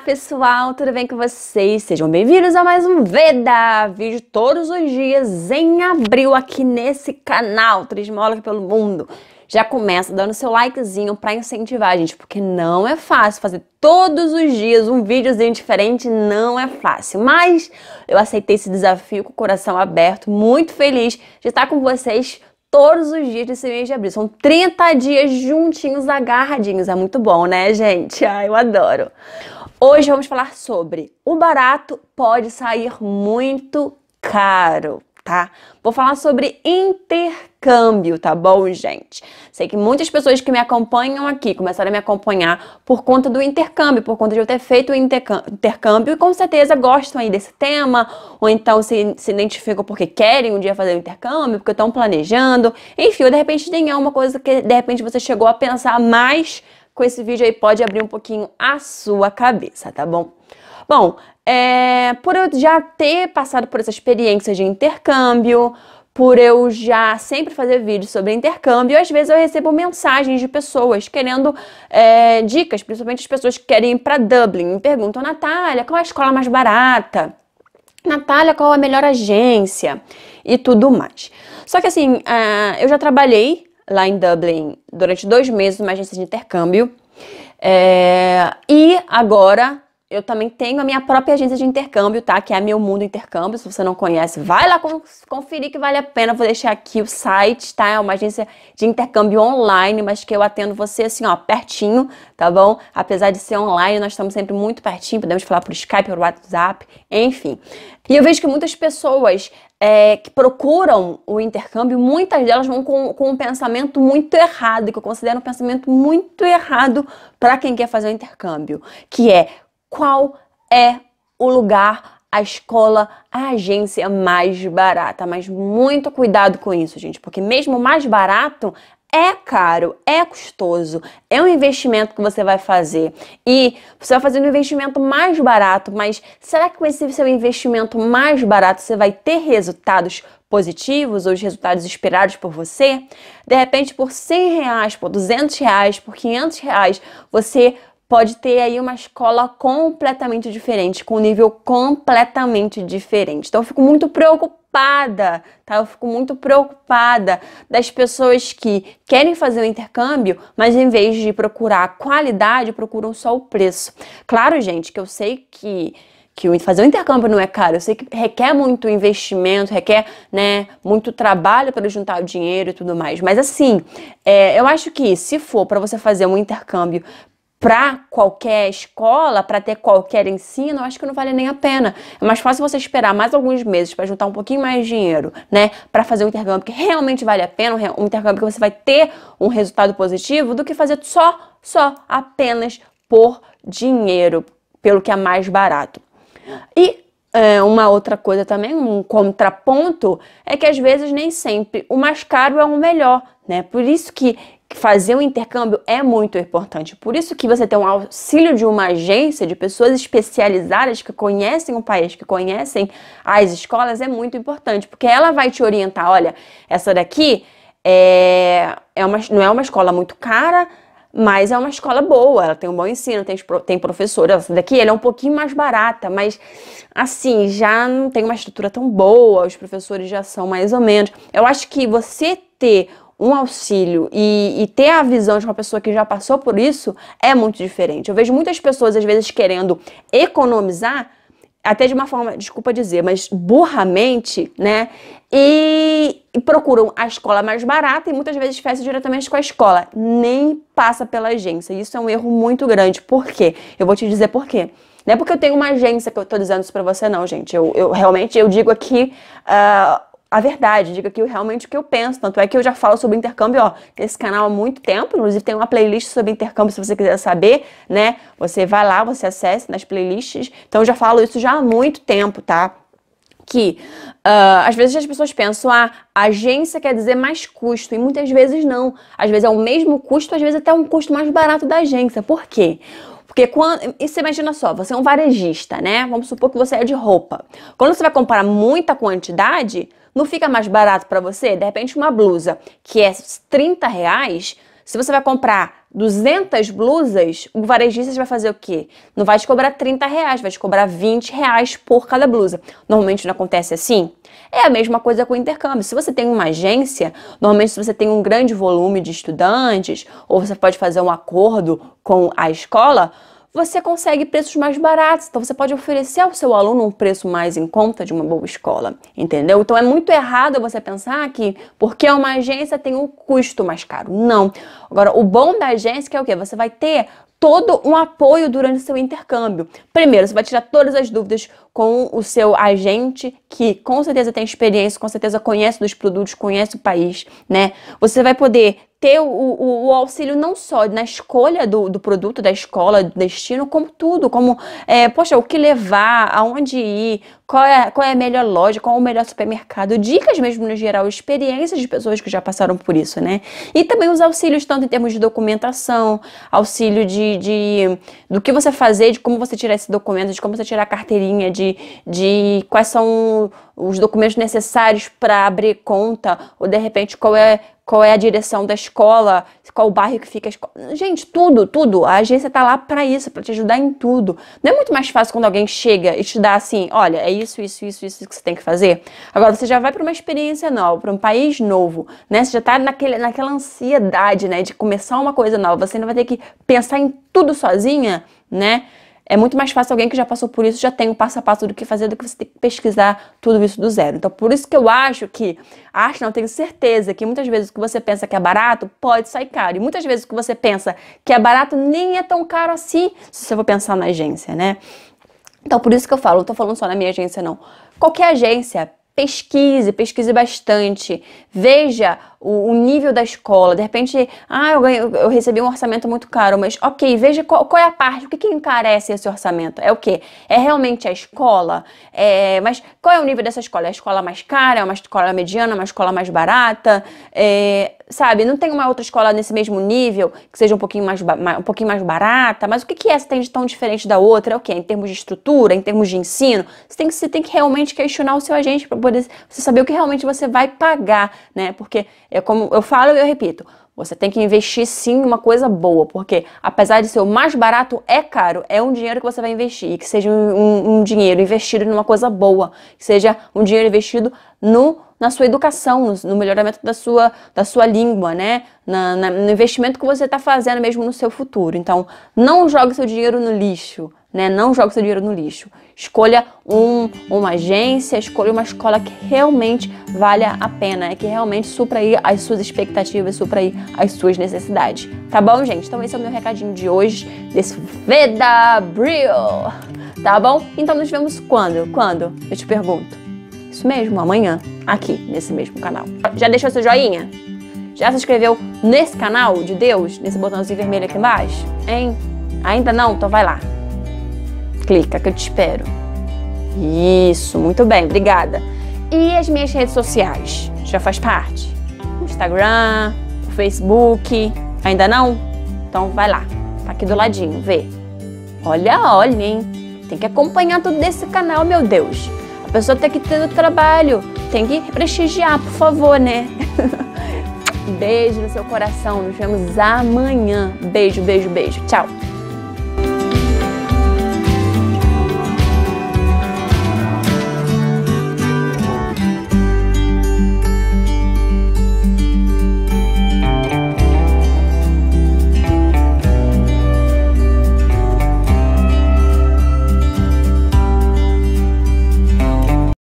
pessoal, tudo bem com vocês? Sejam bem-vindos a mais um Veda, vídeo todos os dias em abril aqui nesse canal Trismóloga pelo Mundo. Já começa dando seu likezinho para incentivar a gente, porque não é fácil fazer todos os dias um videozinho diferente, não é fácil. Mas eu aceitei esse desafio com o coração aberto, muito feliz de estar com vocês todos os dias desse mês de abril. São 30 dias juntinhos, agarradinhos. É muito bom, né, gente? Ai, eu adoro. Hoje vamos falar sobre o barato pode sair muito caro, tá? Vou falar sobre intercâmbio, tá bom, gente? Sei que muitas pessoas que me acompanham aqui começaram a me acompanhar por conta do intercâmbio, por conta de eu ter feito o intercâmbio e com certeza gostam aí desse tema, ou então se, se identificam porque querem um dia fazer o intercâmbio, porque estão planejando, enfim, ou de repente tem alguma é coisa que de repente você chegou a pensar mais com esse vídeo aí pode abrir um pouquinho a sua cabeça, tá bom? Bom, é, por eu já ter passado por essa experiência de intercâmbio, por eu já sempre fazer vídeos sobre intercâmbio, às vezes eu recebo mensagens de pessoas querendo é, dicas, principalmente as pessoas que querem ir para Dublin. Me perguntam, Natália, qual é a escola mais barata? Natália, qual é a melhor agência? E tudo mais. Só que assim, é, eu já trabalhei lá em Dublin durante dois meses numa agência de intercâmbio. É, e agora eu também tenho a minha própria agência de intercâmbio, tá? Que é a Meu Mundo Intercâmbio. Se você não conhece, vai lá conferir que vale a pena. Vou deixar aqui o site, tá? É uma agência de intercâmbio online, mas que eu atendo você assim, ó, pertinho, tá bom? Apesar de ser online, nós estamos sempre muito pertinho, podemos falar por Skype, por WhatsApp, enfim. E eu vejo que muitas pessoas é, que procuram o intercâmbio, muitas delas vão com, com um pensamento muito errado, que eu considero um pensamento muito errado para quem quer fazer o intercâmbio, que é qual é o lugar, a escola, a agência mais barata. Mas muito cuidado com isso, gente, porque mesmo mais barato é caro, é custoso, é um investimento que você vai fazer. E você vai fazer um investimento mais barato, mas será que com esse seu investimento mais barato você vai ter resultados positivos ou os resultados esperados por você? De repente, por 100 reais, por 200 reais, por 500 reais, você pode ter aí uma escola completamente diferente, com um nível completamente diferente. Então, eu fico muito preocupada preocupada, tá? Eu fico muito preocupada das pessoas que querem fazer o intercâmbio, mas em vez de procurar a qualidade, procuram só o preço. Claro, gente, que eu sei que que fazer o intercâmbio não é caro. Eu sei que requer muito investimento, requer né, muito trabalho para juntar o dinheiro e tudo mais. Mas assim, é, eu acho que se for para você fazer um intercâmbio para qualquer escola, para ter qualquer ensino, eu acho que não vale nem a pena. É mais fácil você esperar mais alguns meses para juntar um pouquinho mais de dinheiro, né, para fazer um intercâmbio que realmente vale a pena, um intercâmbio que você vai ter um resultado positivo, do que fazer só, só, apenas por dinheiro, pelo que é mais barato. E é, uma outra coisa também, um contraponto, é que às vezes nem sempre o mais caro é o melhor, né? Por isso que fazer um intercâmbio é muito importante. Por isso que você tem um auxílio de uma agência, de pessoas especializadas que conhecem o país, que conhecem as escolas, é muito importante, porque ela vai te orientar, olha, essa daqui é, é uma, não é uma escola muito cara, mas é uma escola boa, ela tem um bom ensino, tem, tem professora. Essa daqui ela é um pouquinho mais barata, mas assim, já não tem uma estrutura tão boa, os professores já são mais ou menos. Eu acho que você ter um auxílio e, e, ter a visão de uma pessoa que já passou por isso é muito diferente. Eu vejo muitas pessoas, às vezes, querendo economizar, até de uma forma, desculpa dizer, mas burramente, né? E, e procuram a escola mais barata e muitas vezes fecham diretamente com a escola. Nem passa pela agência. Isso é um erro muito grande. Por quê? Eu vou te dizer por quê. Não é porque eu tenho uma agência que eu tô dizendo isso pra você, não, gente. Eu, eu realmente eu digo aqui. Uh, a verdade, diga que realmente o que eu penso. Tanto é que eu já falo sobre intercâmbio, ó, nesse canal há muito tempo. Inclusive tem uma playlist sobre intercâmbio, se você quiser saber, né? Você vai lá, você acessa nas playlists. Então eu já falo isso já há muito tempo, tá? que uh, às vezes as pessoas pensam, ah, agência quer dizer mais custo, e muitas vezes não. Às vezes é o mesmo custo, às vezes até um custo mais barato da agência. Por quê? Porque quando. E você imagina só, você é um varejista, né? Vamos supor que você é de roupa. Quando você vai comprar muita quantidade, não fica mais barato para você? De repente, uma blusa que é 30 reais, se você vai comprar 200 blusas, o varejista vai fazer o quê? Não vai te cobrar 30 reais, vai te cobrar 20 reais por cada blusa. Normalmente não acontece assim? É a mesma coisa com o intercâmbio. Se você tem uma agência, normalmente se você tem um grande volume de estudantes, ou você pode fazer um acordo com a escola, você consegue preços mais baratos. Então você pode oferecer ao seu aluno um preço mais em conta de uma boa escola, entendeu? Então é muito errado você pensar que porque é uma agência tem um custo mais caro. Não. Agora, o bom da agência é, é o quê? Você vai ter todo um apoio durante o seu intercâmbio. Primeiro, você vai tirar todas as dúvidas com o seu agente que com certeza tem experiência, com certeza conhece dos produtos, conhece o país, né? Você vai poder ter o, o, o, auxílio não só na escolha do, do, produto, da escola, do destino, como tudo, como, é, poxa, o que levar, aonde ir, qual é, qual é a melhor loja, qual é o melhor supermercado, dicas mesmo no geral, experiências de pessoas que já passaram por isso, né? E também os auxílios, tanto em termos de documentação, auxílio de, de do que você fazer, de como você tirar esse documento, de como você tirar a carteirinha, de de, de quais são os documentos necessários para abrir conta, ou de repente qual é, qual é a direção da escola, qual o bairro que fica a escola. Gente, tudo, tudo. A agência está lá para isso, para te ajudar em tudo. Não é muito mais fácil quando alguém chega e te dá assim: olha, é isso, isso, isso, isso que você tem que fazer. Agora você já vai para uma experiência nova, para um país novo, né? Você já está naquele, naquela ansiedade, né, de começar uma coisa nova. Você ainda vai ter que pensar em tudo sozinha, né? É muito mais fácil alguém que já passou por isso, já tem o passo a passo do que fazer, do que você ter que pesquisar tudo isso do zero. Então, por isso que eu acho que, acho não, tenho certeza que muitas vezes o que você pensa que é barato pode sair caro. E muitas vezes o que você pensa que é barato nem é tão caro assim, se você for pensar na agência, né? Então, por isso que eu falo, não tô falando só na minha agência, não. Qualquer agência pesquise, pesquise bastante, veja o, o, nível da escola. De repente, ah, eu, ganho, eu recebi um orçamento muito caro, mas ok, veja qual, qual é a parte, o que, que encarece esse orçamento? É o quê? É realmente a escola? É, mas qual é o nível dessa escola? É a escola mais cara? É uma escola mediana? É uma escola mais barata? É, sabe? Não tem uma outra escola nesse mesmo nível, que seja um pouquinho mais, um pouquinho mais barata, mas o que, que é essa tem de tão diferente da outra? É o quê? Em termos de estrutura, em termos de ensino? Você tem que, você tem que realmente questionar o seu agente para poder você saber o que realmente você vai pagar, né? Porque, é como eu falo e eu repito, você tem que investir sim em uma coisa boa, porque apesar de ser o mais barato, é caro, é um dinheiro que você vai investir, e que seja um, um dinheiro investido numa coisa boa, que seja um dinheiro investido no na sua educação, no, melhoramento da sua, da sua língua, né? Na, na, no investimento que você está fazendo mesmo no seu futuro. Então, não jogue seu dinheiro no lixo. Né? Não jogue seu dinheiro no lixo. Escolha um, uma agência, escolha uma escola que realmente valha a pena, né? que realmente supra aí as suas expectativas, supra aí as suas necessidades. Tá bom, gente? Então esse é o meu recadinho de hoje, desse Veda Brio. Tá bom? Então nos vemos quando? Quando? Eu te pergunto. Isso mesmo, amanhã, aqui, nesse mesmo canal. Já deixou seu joinha? Já se inscreveu nesse canal de Deus, nesse botãozinho vermelho aqui embaixo? Hein? Ainda não? Então vai lá. Clica que eu te espero. Isso, muito bem, obrigada. E as minhas redes sociais? Já faz parte? Instagram, Facebook, ainda não? Então vai lá, tá aqui do ladinho, vê. Olha, olha, hein? Tem que acompanhar tudo desse canal, meu Deus. A pessoa tem que ter o trabalho, tem que prestigiar, por favor, né? beijo no seu coração, nos vemos amanhã. Beijo, beijo, beijo. Tchau.